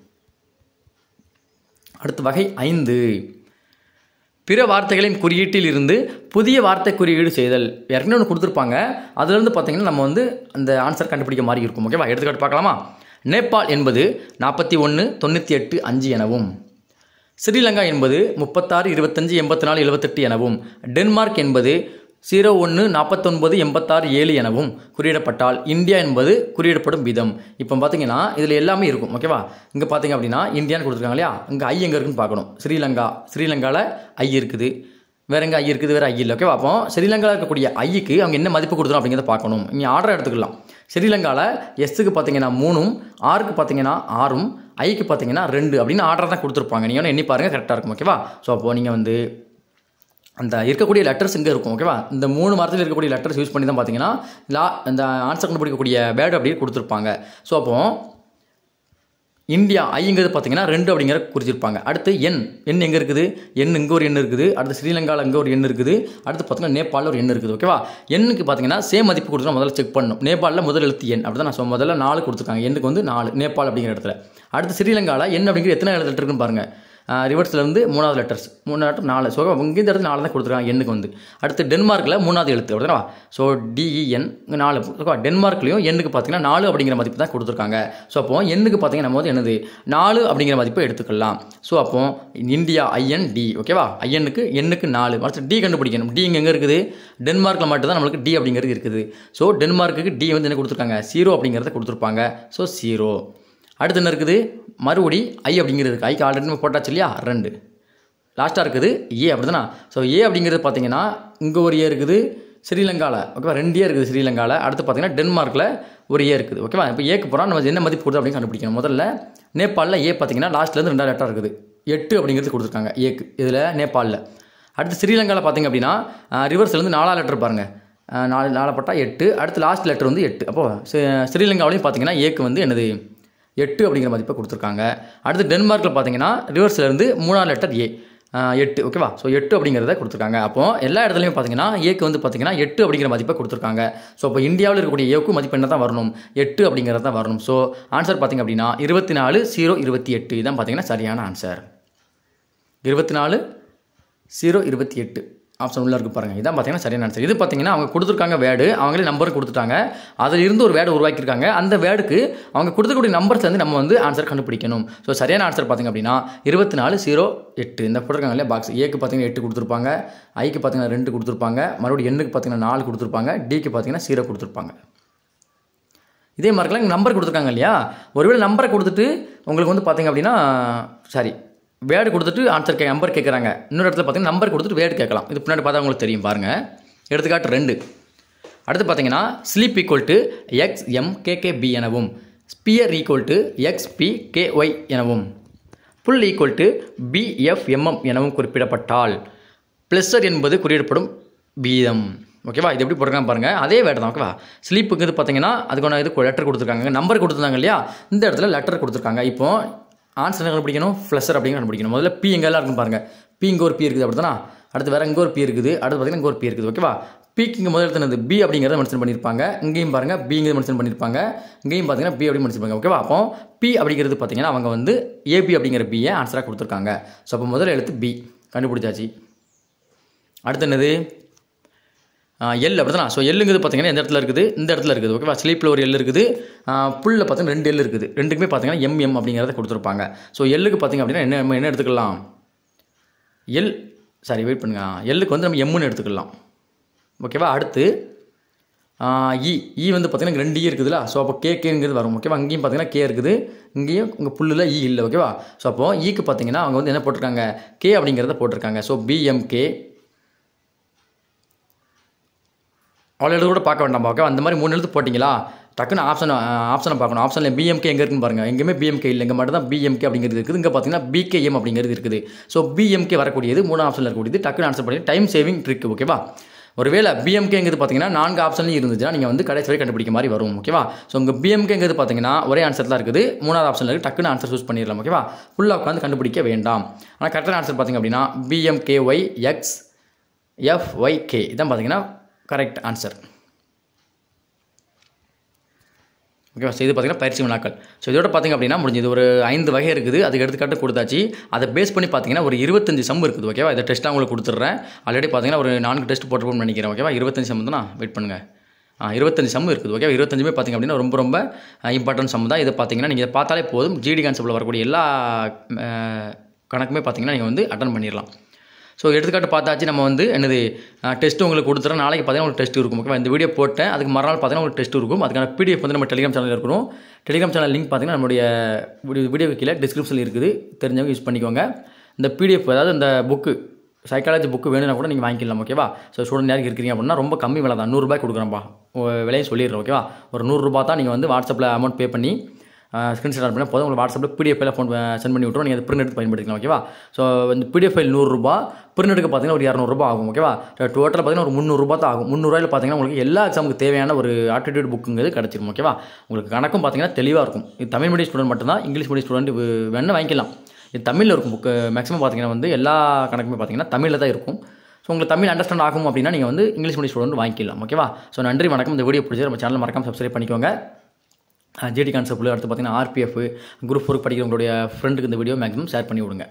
அடுத்த வகை ஐந்து பிற வார்த்தைகளின் குறியீட்டில் இருந்து புதிய வார்த்தை குறியீடு செய்தல் ஏற்கனவே ஒன்று கொடுத்துருப்பாங்க அதுலேருந்து பார்த்திங்கன்னா நம்ம வந்து அந்த ஆன்சர் கண்டுபிடிக்க மாதிரி இருக்கும் ஓகேவா எடுத்துக்காட்டு பார்க்கலாமா நேபாள் என்பது நாற்பத்தி ஒன்று தொண்ணூற்றி எட்டு அஞ்சு எனவும் ஸ்ரீலங்கா என்பது முப்பத்தாறு இருபத்தஞ்சி எண்பத்தி நாலு எழுபத்தெட்டு எனவும் டென்மார்க் என்பது ஜீரோ ஒன்று நாற்பத்தொன்பது எண்பத்தாறு ஏழு எனவும் குறியிடப்பட்டால் இந்தியா என்பது குறியிடப்படும் விதம் இப்போ பார்த்தீங்கன்னா இதில் எல்லாமே இருக்கும் ஓகேவா இங்கே பார்த்தீங்க அப்படின்னா இந்தியான்னு கொடுத்துருக்காங்க இல்லையா இங்கே ஐ எங்கே இருக்குன்னு பார்க்கணும் ஸ்ரீலங்கா ஸ்ரீலங்காவில் ஐ இருக்குது வேற எங்கே ஐ இருக்குது வேறு ஐ இல்லை ஓகேவா அப்போ ஸ்ரீலங்காவில் இருக்கக்கூடிய ஐக்கு அவங்க என்ன மதிப்பு கொடுத்துரும் அப்படிங்கிறத பார்க்கணும் நீங்கள் ஆர்டர் எடுத்துக்கலாம் ஸ்ரீலங்காவில் எஸ்ஸுக்கு பார்த்தீங்கன்னா மூணும் ஆறுக்கு பார்த்தீங்கன்னா ஆறும் ஐக்கு பார்த்தீங்கன்னா ரெண்டு அப்படின்னு ஆர்டர் தான் கொடுத்துருப்பாங்க நீங்கள் எண்ணி பாருங்கள் கரெக்டாக இருக்கும் ஓகேவா ஸோ அப்போது நீங்கள் வந்து அந்த இருக்கக்கூடிய லெட்டர்ஸ் எங்கே இருக்கும் ஓகேவா இந்த மூணு மரத்தில் இருக்கக்கூடிய லெட்டர்ஸ் யூஸ் பண்ணி தான் பார்த்தீங்கன்னா லா இந்த ஆன்சர் கண்டுபிடிக்கக்கூடிய பேர்டு அப்படியே கொடுத்துருப்பாங்க ஸோ அப்போ இந்தியா ஐங்கிறது பார்த்தீங்கன்னா ரெண்டு அப்படிங்கிற குறிச்சிருப்பாங்க அடுத்து எண் எண் எங்கே இருக்குது எண் இங்கே ஒரு எண் இருக்குது அடுத்து ஸ்ரீலங்காவில் அங்கே ஒரு எண் இருக்குது அடுத்து பார்த்தீங்கன்னா நேபாளில் ஒரு எண் இருக்குது ஓகேவா எண்ணுக்கு பார்த்தீங்கன்னா சேம் மதிப்பு கொடுத்தா முதல்ல செக் பண்ணணும் நேபாளில் முதல் எழுத்து எண் அப்படி தான் நான் முதல்ல நாலு கொடுத்துருக்காங்க எண்ணுக்கு வந்து நாலு நேபாள் அப்படிங்கிற இடத்துல அடுத்து ஸ்ரீலங்காவில் எண் அப்படிங்கிற எத்தனை இடத்துல இருக்குன்னு பாருங்கள் ரிவர்ஸில் வந்து மூணாவது லெட்டர்ஸ் மூணு லெட்டர் நாலு ஸோ இந்த இடத்துல நாலு தான் கொடுத்துருக்காங்க எண்ணுக்கு வந்து அடுத்து டென்மார்க்கில் மூணாவது எழுத்து அப்படின்னா ஸோ டிஇஎன் நாலு ஓகேவா டென்மார்க்லேயும் எண்ணுக்கு பார்த்தீங்கன்னா நாலு அப்படிங்கிற மதிப்பு தான் கொடுத்துருக்காங்க ஸோ அப்போ எண்ணுக்கு பார்த்தீங்கன்னா நம்ம வந்து என்னது நாலு அப்படிங்கிற மதிப்பை எடுத்துக்கலாம் ஸோ அப்போ இந்தியா ஐஎன் டி ஓகேவா ஐஎனுக்கு எண்ணுக்கு நாலு அடுத்து டி கண்டுபிடிக்கணும் டி இங்கே எங்கே இருக்குது டென்மார்க்கில் மட்டும்தான் நம்மளுக்கு டி அப்படிங்கிறது இருக்குது ஸோ டென்மார்க்குக்கு டி வந்து என்ன கொடுத்துருக்காங்க சீரோ அப்படிங்கிறத கொடுத்துருப்பாங்க ஸோ சீரோ அடுத்து என்ன இருக்குது மறுபடி ஐ அப்படிங்கிறது ஐக்கு ஆல்ரெடி நம்ம போட்டாச்சு இல்லையா ரெண்டு லாஸ்ட்டாக இருக்குது ஏ அப்படி தானே ஸோ ஏ அப்படிங்கிறது பார்த்தீங்கன்னா இங்கே ஒரு ஏ இருக்குது ஸ்ரீலங்காவில் ஓகேவா ரெண்டு ஏ இருக்குது ஸ்ரீலங்காவில் அடுத்து பார்த்தீங்கன்னா டென்மார்க்கில் ஒரு ஏ இருக்குது ஓகேவா இப்போ ஏக்கு போனால் நம்ம என்ன மதிப்பு கொடுத்து அப்படின்னு கண்டுபிடிக்கணும் முதல்ல நேபாளில் ஏ பார்த்தீங்கன்னா லாஸ்ட்லேருந்து ரெண்டாவது லெட்டர் இருக்குது எட்டு அப்படிங்கிறது கொடுத்துருக்காங்க ஏக்கு இதில் நேபாளில் அடுத்து ஸ்ரீலங்காவில் பார்த்திங்க அப்படின்னா ரிவர்ஸ்லேருந்து நாலா லெட்டர் பாருங்கள் நாலு நாலப்பட்டா எட்டு அடுத்து லாஸ்ட் லெட்டர் வந்து எட்டு அப்போது ஸ்ரீலங்காவிலையும் பார்த்தீங்கன்னா ஏக்கு வந்து என்னது எட்டு அப்படிங்கிற மதிப்பை கொடுத்துருக்காங்க அடுத்து டென்மார்க்கில் பார்த்தீங்கன்னா ரிவர்ஸ்லேருந்து மூணாவது லெட்டர் ஏ எட்டு ஓகேவா ஸோ எட்டு அப்படிங்கிறத கொடுத்துருக்காங்க அப்போ எல்லா இடத்துலையும் பார்த்தீங்கன்னா ஏக்கு வந்து பார்த்தீங்கன்னா எட்டு அப்படிங்கிற மதிப்பை கொடுத்துருக்காங்க ஸோ இப்போ இந்தியாவில் இருக்கக்கூடிய ஏக்கு மதிப்பு என்ன தான் வரணும் எட்டு அப்படிங்கிறது தான் வரணும் ஸோ ஆன்சர் பார்த்திங்க அப்படின்னா இருபத்தி நாலு ஜீரோ இருபத்தி எட்டு இதான் பார்த்தீங்கன்னா சரியான ஆன்சர் இருபத்தி நாலு ஜீரோ இருபத்தி எட்டு ஆப்ஷன் உள்ளே இருக்கு பாருங்கள் இதான் பார்த்தீங்கன்னா சரியான ஆன்சர் இது பார்த்தீங்கன்னா அவங்க கொடுத்துருக்காங்க வேர்டு அவங்களே நம்பர் கொடுத்துட்டாங்க அதில் இருந்து ஒரு வேர்டு உருவாக்கியிருக்காங்க அந்த வேர்டுக்கு அவங்க கொடுத்துக்கூடிய நம்பர்ஸ் வந்து நம்ம வந்து ஆன்சர் கண்டுபிடிக்கணும் ஸோ சரியான ஆன்சர் பார்த்திங்க அப்படின்னா இருபத்தி நாலு ஜீரோ எட்டு இந்த கொடுத்துருக்காங்க இல்லையா பாக்ஸ் ஏக்கு பார்த்தீங்கன்னா எட்டு கொடுத்துருப்பாங்க ஐக்கு பார்த்தீங்கன்னா ரெண்டு கொடுத்துருப்பாங்க மறுபடியும் எண்ணுக்கு பார்த்தீங்கன்னா நாலு கொடுத்துருப்பாங்க டிக்கு பார்த்தீங்கன்னா சீரோ கொடுத்துருப்பாங்க இதே மாதிரிலாம் நம்பர் கொடுத்துருக்காங்க இல்லையா ஒருவேளை நம்பரை கொடுத்துட்டு உங்களுக்கு வந்து பார்த்திங்க அப்படின்னா சாரி வேர்டு கொடுத்துட்டு ஆன்சர் கே நம்பர் கேட்குறாங்க இன்னொரு இடத்துல பார்த்தீங்கன்னா நம்பர் கொடுத்துட்டு வேர்டு கேட்கலாம் இது பின்னாடி பார்த்தா உங்களுக்கு தெரியும் பாருங்கள் எடுத்துக்காட்டு ரெண்டு அடுத்து பார்த்தீங்கன்னா sleep equal to X M KKP எனவும் sphere equal to X P KY எனவும் புல் ஈக்குவல் டு பிஎஃப்எம்எம் எனவும் குறிப்பிடப்பட்டால் ப்ளஸ்டர் என்பது குறியிடப்படும் வீதம் ஓகேவா இது எப்படி போட்டிருக்காங்க பாருங்கள் அதே வேர்டு தான் ஓகேவா ஸ்லீப்புக்கு இது பார்த்தீங்கன்னா அதுக்கான இது லெட்டர் கொடுத்துருக்காங்க நம்பர் கொடுத்துருந்தாங்க இல்லையா இந்த இடத்துல லெட்டர் கொடுத்துருக்காங்க இப்போ ஆன்சர் என்ன கண்டுபிடிக்கணும் ஃப்ளஷர் அப்படின்னு கண்டுபிடிக்கணும் முதல்ல பி எங்கெல்லாம் இருக்குன்னு பாருங்கள் பி இங்கே ஒரு பி இருக்குது அப்படி தானே அடுத்து வேறு இங்கே ஒரு பி இருக்குது அடுத்து பார்த்தீங்கன்னா இங்கே ஒரு பி இருக்குது ஓகேவா பிக்கு இங்கே முதல் எடுத்து பி அப்படிங்கிறத மென்ஷன் பண்ணியிருப்பாங்க இங்கேயும் பாருங்கள் பிங்கிறது மென்ஷன் பண்ணியிருப்பாங்க இங்கேயும் பார்த்தீங்கன்னா பி அப்படி மென்ஷன் பண்ணுவாங்க ஓகேவா அப்போ பி அப்படிங்கிறது பார்த்தீங்கன்னா அவங்க வந்து ஏபி அப்படிங்கிற பியை ஆன்சராக கொடுத்துருக்காங்க ஸோ அப்போ முதல்ல எழுத்து பி கண்டுபிடிச்சாச்சு அடுத்து என்னது எல் அப்படி தான் ஸோ எல்லுங்கிறது பார்த்தீங்கன்னா எந்த இடத்துல இருக்குது இந்த இடத்துல இருக்குது ஓகேவா ஸ்லீப்பில் ஒரு எல் இருக்குது புல்ல பார்த்தீங்கன்னா ரெண்டு எல் இருக்குது ரெண்டுக்குமே பார்த்தீங்கன்னா எம்எம் அப்படிங்கிறத கொடுத்துருப்பாங்க ஸோ எல்லுக்கு பார்த்திங்க அப்படின்னா என்ன நம்ம என்ன எடுத்துக்கலாம் எல் சாரி வெயிட் பண்ணுங்க எல்லுக்கு வந்து நம்ம எம்முன்னு எடுத்துக்கலாம் ஓகேவா அடுத்து இ இ e. e வந்து பார்த்திங்கன்னா ரெண்டு இ e இருக்குதுல்ல ஸோ அப்போ கே கேங்கிறது வரும் ஓகேவா அங்கேயும் பார்த்தீங்கன்னா கே இருக்குது இங்கேயும் உங்கள் புல்லில் இ இல்லை ஓகேவா ஸோ அப்போது இக்கு பார்த்தீங்கன்னா அவங்க வந்து என்ன போட்டிருக்காங்க கே அப்படிங்கிறத போட்டிருக்காங்க ஸோ பிஎம்கே அவ்வளோ எழுத கூட பார்க்க வேண்டாம் ஓகே அந்த மாதிரி மூணு எழுத்து போட்டிங்களா டக்குன்னு ஆப்ஷன் ஆப்ஷனை பார்க்கணும் ஆப்ஷனில் பிஎம்கே எங்கே இருக்குன்னு பாருங்கள் எங்கேயுமே பிஎம்கே இல்லை இங்கே மட்டும் தான் பிஎம்கே அப்படிங்கிறது இருக்குது இங்கே பார்த்தீங்கன்னா பிகேஎம் அப்படிங்கிறது இருக்குது ஸோ பிஎம்கே வரக்கூடியது மூணு ஆப்ஷனில் இருக்கக்கூடியது டக்குன்னு ஆன்சர் பண்ணி டைம் சேவிங் ட்ரிக் ஓகேவா ஒருவேளை பிஎம்கேங்கிறது பார்த்தீங்கன்னா நான்கு ஆப்ஷன்லையும் இருந்துச்சுன்னா நீங்கள் வந்து கடைசி வரை கண்டுபிடிக்க மாதிரி வரும் ஓகேவா ஸோ உங்கள் பிஎம்கேங்கிறது பார்த்தீங்கன்னா ஒரே ஆன்சர் தான் இருக்குது மூணாவது ஆப்ஷனில் இருக்குது டக்குன்னு ஆன்சர் சூஸ் பண்ணிடலாம் ஓகேவா ஃபுல்லாக உட்காந்து கண்டுபிடிக்க வேண்டாம் ஆனால் கரெக்டான ஆன்சர் பார்த்தீங்க அப்படின்னா பிஎம்கேஒய் எக்ஸ் எஃப்ஒய் கே இதான் பார்த்தீங்கன்னா கரெக்ட் ஆன்சர் ஓகேவா ஸோ இது பார்த்தீங்கன்னா பயிற்சி வினாக்கள் ஸோ இதோட பார்த்திங்க அப்படின்னா முடிஞ்சது ஒரு ஐந்து வகை இருக்குது அதுக்கு எடுத்துக்காட்டு கொடுத்தாச்சு அதை பேஸ் பண்ணி பார்த்திங்கன்னா ஒரு இருபத்தஞ்சு சம் இருக்குது ஓகேவா இதை டெஸ்ட்டாக உங்களுக்கு கொடுத்துட்றேன் ஆல்ரெடி பார்த்திங்கன்னா ஒரு நான்கு டெஸ்ட் போட்டுருப்போம்னு நினைக்கிறேன் ஓகேவா இருபத்தஞ்சு சம் தான் வெயிட் பண்ணுங்கள் இருபத்தஞ்சு சம்மு இருக்குது ஓகே இருபத்தஞ்சுமே பார்த்திங்க அப்படின்னா ரொம்ப ரொம்ப இம்பார்ட்டன்ட் சம் தான் இதை பார்த்தீங்கன்னா நீங்கள் பார்த்தாலே போதும் ஜிடி கான்செப்டில் வரக்கூடிய எல்லா கணக்குமே பார்த்திங்கன்னா நீங்கள் வந்து அட்டன் பண்ணிடலாம் ஸோ எடுத்துக்காட்டு பார்த்தாச்சு நம்ம வந்து என்னது டெஸ்ட் உங்களுக்கு கொடுத்துறோம் நாளைக்கு பார்த்தீங்கன்னா உங்களுக்கு டெஸ்ட் இருக்கும் ஓகேவா இந்த வீடியோ போட்டேன் அதுக்கு மறுநாள் பார்த்தீங்கன்னா உங்களுக்கு டெஸ்ட் இருக்கும் அதுக்கான பிடிஎஃப் வந்து நம்ம டெலிகிராம் சேனல் இருக்கிறோம் டெலிகிராம் சேனல் லிங்க் பார்த்தீங்கன்னா நம்மளுடைய வீடியோ கீழே டிஸ்கிரிப்ஷனில் இருக்குது தெரிஞ்சவங்க யூஸ் பண்ணிக்கோங்க இந்த பிடிஎஃப் அதாவது இந்த புக்கு சைக்காலஜி புக்கு வேணும்னா கூட நீங்கள் வாங்கிக்கலாம் ஓகேவா ஸோ ஸ்டூடெண்ட் யாருக்கு இருக்கிறீங்க அப்படின்னா ரொம்ப கம்மி விலை தான் நூறுரூபாய் கொடுக்குறேன்ப்பா விலையை சொல்லிடுறேன் ஓகேவா ஒரு நூறுரூபா தான் நீங்கள் வந்து வாட்ஸ்அப்பில் அமௌண்ட் பே பண்ணி ஸ்க்ரீன்ஷாட் பண்ணி போதும் உங்களுக்கு வாட்ஸ்அப்பில் பிடிஎஃப் ஃபோன் சென்ட் பண்ணி விட்ருவோம் நீங்கள் அதை பிரிண்ட் எடுத்து பயன்படுத்திக்கலாம் ஓகேவா ஸோ இந்த பிடிஎஃப் ஃபைல் நூறுரூபா பிரிண்ட் எடுக்க பார்த்தீங்கன்னா ஒரு இரநூறுபா ஆகும் ஓகேவா டோட்டல் பார்த்தீங்கன்னா ஒரு முந்நூறுரூபா தான் ஆகும் முந்நூறுவாயில் பார்த்தீங்கன்னா உங்களுக்கு எல்லா எக்ஸாமுக்கு தேவையான ஒரு ஆட்டிடியூட் புக்குங்கிறது கிடச்சிருக்கும் ஓகேவா உங்களுக்கு கணக்கும் பார்த்தீங்கன்னா தெளிவாக இருக்கும் இது தமிழ் மீடியம் ஸ்டூடெண்ட் மட்டும்தான் இங்கிலீஷ் மீடியம் ஸ்டூடெண்ட் வேணால் வாங்கிக்கலாம் இது தமிழில் இருக்கும் புக்கு மேக்ஸிமம் பார்த்தீங்கன்னா வந்து எல்லா கணக்குமே பார்த்தீங்கன்னா தமிழில் தான் இருக்கும் ஸோ உங்களுக்கு தமிழ் அண்டர்ஸ்டாண்ட் ஆகும் அப்படின்னா நீங்கள் வந்து இங்கிலீஷ் மீடியம் ஸ்டூடெண்ட் வாங்கிக்கலாம் ஓகேவா ஸோ நன்றி வணக்கம் இந்த வீடியோ பிடிச்சி நம்ம சேனல் மறக்காமல் சப்ஸ்கிரைப் பண்ணிக்கோங்க ஜிடி கான்செப்ட்டில் அடுத்து பார்த்தீங்கன்னா ஆர்பிஎஃப் குரூப் ஃபோர் படிக்கிறவங்களுடைய ஃப்ரெண்டுக்கு இந்த வீடியோ மேக்ஸிமம் ஷேர் பண்ணி விடுங்க